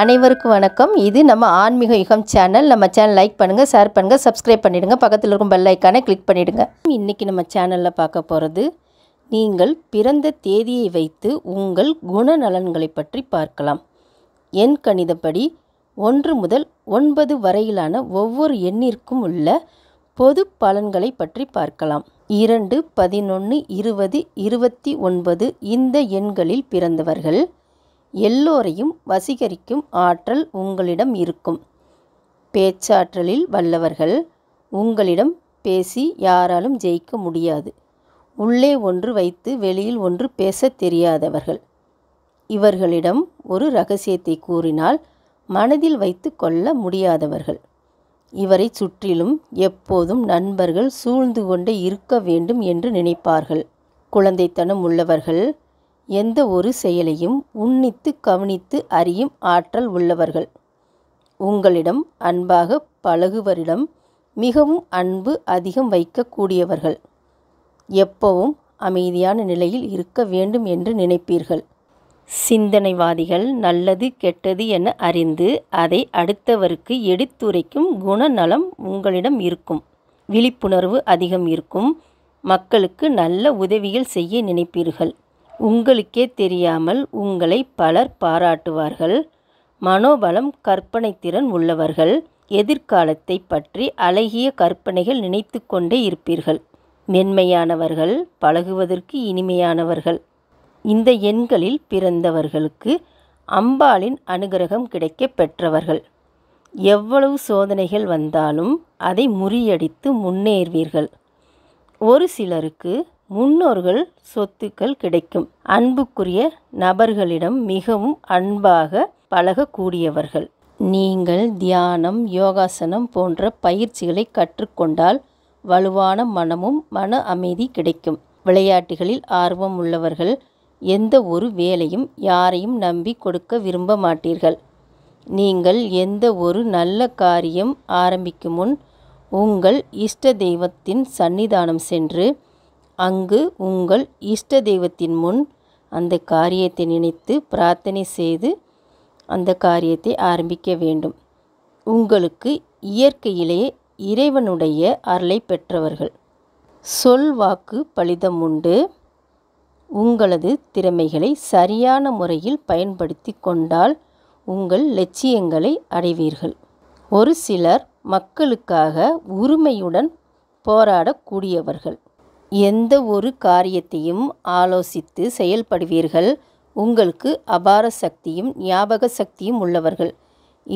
அனைவருக்கும் வணக்கம் இது நம்ம ஆன்மீக யுகம் சேனல் நம்ம சேனல் லைக் பண்ணுங்கள் ஷேர் பண்ணுங்கள் சப்ஸ்கிரைப் பண்ணிவிடுங்க பக்கத்தில் இருக்கும் பெல் ஐக்கானை கிளிக் பண்ணிவிடுங்க இன்னைக்கு நம்ம சேனலில் பார்க்க போகிறது நீங்கள் பிறந்த தேதியை வைத்து உங்கள் குணநலன்களை பற்றி பார்க்கலாம் எண் கணிதப்படி ஒன்று முதல் ஒன்பது வரையிலான ஒவ்வொரு எண்ணிற்கும் உள்ள பொது பலன்களை பற்றி பார்க்கலாம் இரண்டு பதினொன்று இருபது இருபத்தி ஒன்பது இந்த எண்களில் பிறந்தவர்கள் எல்லோரையும் வசீகரிக்கும் ஆற்றல் உங்களிடம் இருக்கும் பேச்சாற்றலில் வல்லவர்கள் உங்களிடம் பேசி யாராலும் ஜெயிக்க முடியாது உள்ளே ஒன்று வைத்து வெளியில் ஒன்று பேச தெரியாதவர்கள் இவர்களிடம் ஒரு ரகசியத்தை கூறினால் மனதில் வைத்து கொள்ள முடியாதவர்கள் இவரை சுற்றிலும் எப்போதும் நண்பர்கள் சூழ்ந்து கொண்டே இருக்க வேண்டும் என்று நினைப்பார்கள் குழந்தைத்தனம் உள்ளவர்கள் எந்த ஒரு செயலையும் உன்னித்து கவனித்து அறியும் ஆற்றல் உள்ளவர்கள் உங்களிடம் அன்பாக பழகுவரிடம் மிகவும் அன்பு அதிகம் வைக்கக்கூடியவர்கள் எப்பவும் அமைதியான நிலையில் இருக்க வேண்டும் என்று நினைப்பீர்கள் சிந்தனைவாதிகள் நல்லது கெட்டது என அறிந்து அதை அடுத்தவருக்கு எடுத்துரைக்கும் குணநலம் உங்களிடம் இருக்கும் விழிப்புணர்வு அதிகம் இருக்கும் மக்களுக்கு நல்ல உதவிகள் செய்ய நினைப்பீர்கள் உங்களுக்கே தெரியாமல் உங்களை பலர் பாராட்டுவார்கள் மனோபலம் கற்பனை திறன் உள்ளவர்கள் எதிர்காலத்தை பற்றி அழகிய கற்பனைகள் நினைத்து கொண்டே இருப்பீர்கள் மென்மையானவர்கள் பழகுவதற்கு இனிமையானவர்கள் இந்த எண்களில் பிறந்தவர்களுக்கு அம்பாளின் அனுகிரகம் கிடைக்க பெற்றவர்கள் எவ்வளவு சோதனைகள் வந்தாலும் அதை முறியடித்து முன்னேறுவீர்கள் ஒரு சிலருக்கு முன்னோர்கள் சொத்துக்கள் கிடைக்கும் அன்புக்குரிய நபர்களிடம் மிகவும் அன்பாக பழகக்கூடியவர்கள் நீங்கள் தியானம் யோகாசனம் போன்ற பயிற்சிகளை கற்றுக்கொண்டால் வலுவான மனமும் மன அமைதி கிடைக்கும் விளையாட்டுகளில் ஆர்வம் உள்ளவர்கள் எந்த ஒரு வேலையும் யாரையும் நம்பி கொடுக்க விரும்ப மாட்டீர்கள் நீங்கள் எந்த ஒரு நல்ல காரியம் ஆரம்பிக்கும் முன் உங்கள் இஷ்ட தெய்வத்தின் சன்னிதானம் சென்று அங்கு உங்கள் இஷ்ட தெய்வத்தின் முன் அந்த காரியத்தை நினைத்து பிரார்த்தனை செய்து அந்த காரியத்தை ஆரம்பிக்க வேண்டும் உங்களுக்கு இயற்கையிலேயே இறைவனுடைய அருளை பெற்றவர்கள் சொல் வாக்கு பலிதம் உண்டு உங்களது திறமைகளை சரியான முறையில் பயன்படுத்தி கொண்டால் உங்கள் லட்சியங்களை அடைவீர்கள் ஒரு சிலர் மக்களுக்காக உரிமையுடன் போராடக்கூடியவர்கள் எந்த ஒரு காரியத்தையும் ஆலோசித்து செயல்படுவீர்கள் உங்களுக்கு அபார சக்தியும் ஞாபக சக்தியும் உள்ளவர்கள்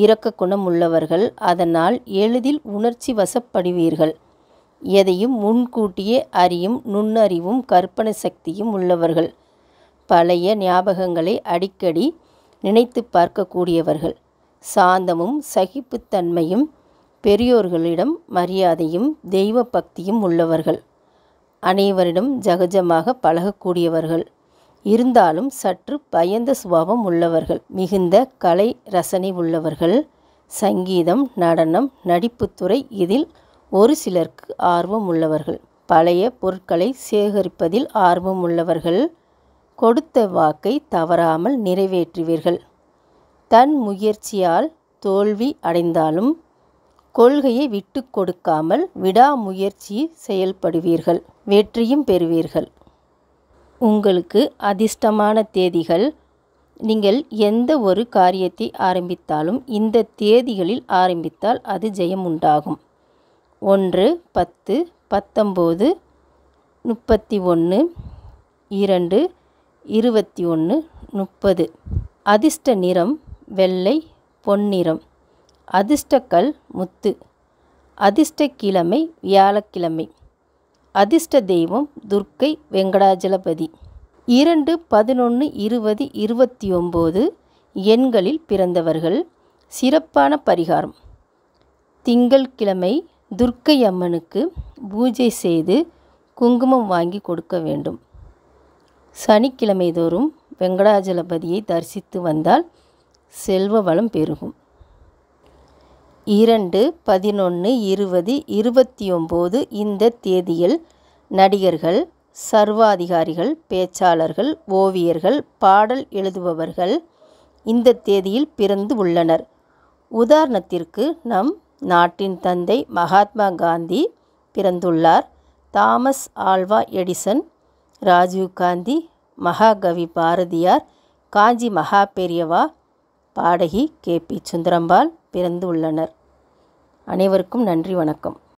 இரக்க குணம் உள்ளவர்கள் அதனால் எளிதில் உணர்ச்சி வசப்படுவீர்கள் எதையும் முன்கூட்டியே அறியும் நுண்ணறிவும் கற்பனை சக்தியும் உள்ளவர்கள் பழைய ஞாபகங்களை அடிக்கடி நினைத்து பார்க்கக்கூடியவர்கள் சாந்தமும் சகிப்புத்தன்மையும் பெரியோர்களிடம் மரியாதையும் தெய்வ பக்தியும் உள்ளவர்கள் அனைவரிடம் ஜகஜமாக பழகக்கூடியவர்கள் இருந்தாலும் சற்று பயந்த சுபாவம் உள்ளவர்கள் மிகுந்த கலை ரசனை உள்ளவர்கள் சங்கீதம் நடனம் நடிப்புத்துறை இதில் ஒரு சிலருக்கு ஆர்வம் உள்ளவர்கள் பழைய பொருட்களை சேகரிப்பதில் ஆர்வம் உள்ளவர்கள் கொடுத்த வாக்கை தவறாமல் நிறைவேற்றுவீர்கள் தன் முயற்சியால் தோல்வி அடைந்தாலும் கொள்கையை விட்டு கொடுக்காமல் விடாமுயற்சி செயல்படுவீர்கள் வெற்றியும் பெறுவீர்கள் உங்களுக்கு அதிர்ஷ்டமான தேதிகள் நீங்கள் எந்த ஒரு காரியத்தை ஆரம்பித்தாலும் இந்த தேதிகளில் ஆரம்பித்தால் அது ஜெயம் உண்டாகும் ஒன்று பத்து பத்தொம்பது முப்பத்தி ஒன்று இரண்டு இருபத்தி ஒன்று முப்பது அதிர்ஷ்ட நிறம் வெள்ளை பொன்னிறம் அதிர்ஷ்டக்கல் முத்து அதிர்ஷ்ட கிழமை வியாழக்கிழமை அதிர்ஷ்ட தெய்வம் துர்க்கை வெங்கடாஜலபதி இரண்டு பதினொன்று இருபது இருபத்தி ஒம்பது எண்களில் பிறந்தவர்கள் சிறப்பான பரிகாரம் திங்கள்கிழமை துர்க்கை அம்மனுக்கு பூஜை செய்து குங்குமம் வாங்கி கொடுக்க வேண்டும் சனிக்கிழமை தோறும் வெங்கடாஜலபதியை தரிசித்து வந்தால் செல்வ வளம் பெருகும் இரண்டு பதினொன்று இருபது இருபத்தி ஒம்பது இந்த தேதியில் நடிகர்கள் சர்வாதிகாரிகள் பேச்சாளர்கள் ஓவியர்கள் பாடல் எழுதுபவர்கள் இந்த தேதியில் பிறந்து உள்ளனர் உதாரணத்திற்கு நம் நாட்டின் தந்தை மகாத்மா காந்தி பிறந்துள்ளார் Thomas Alva Edison Rajiv Gandhi Mahakavi Bharathiyar காஞ்சி மகா பெரியவா பாடகி கே பி சுந்தரம்பாள் பிறந்துள்ளனர் அனைவருக்கும் நன்றி வணக்கம்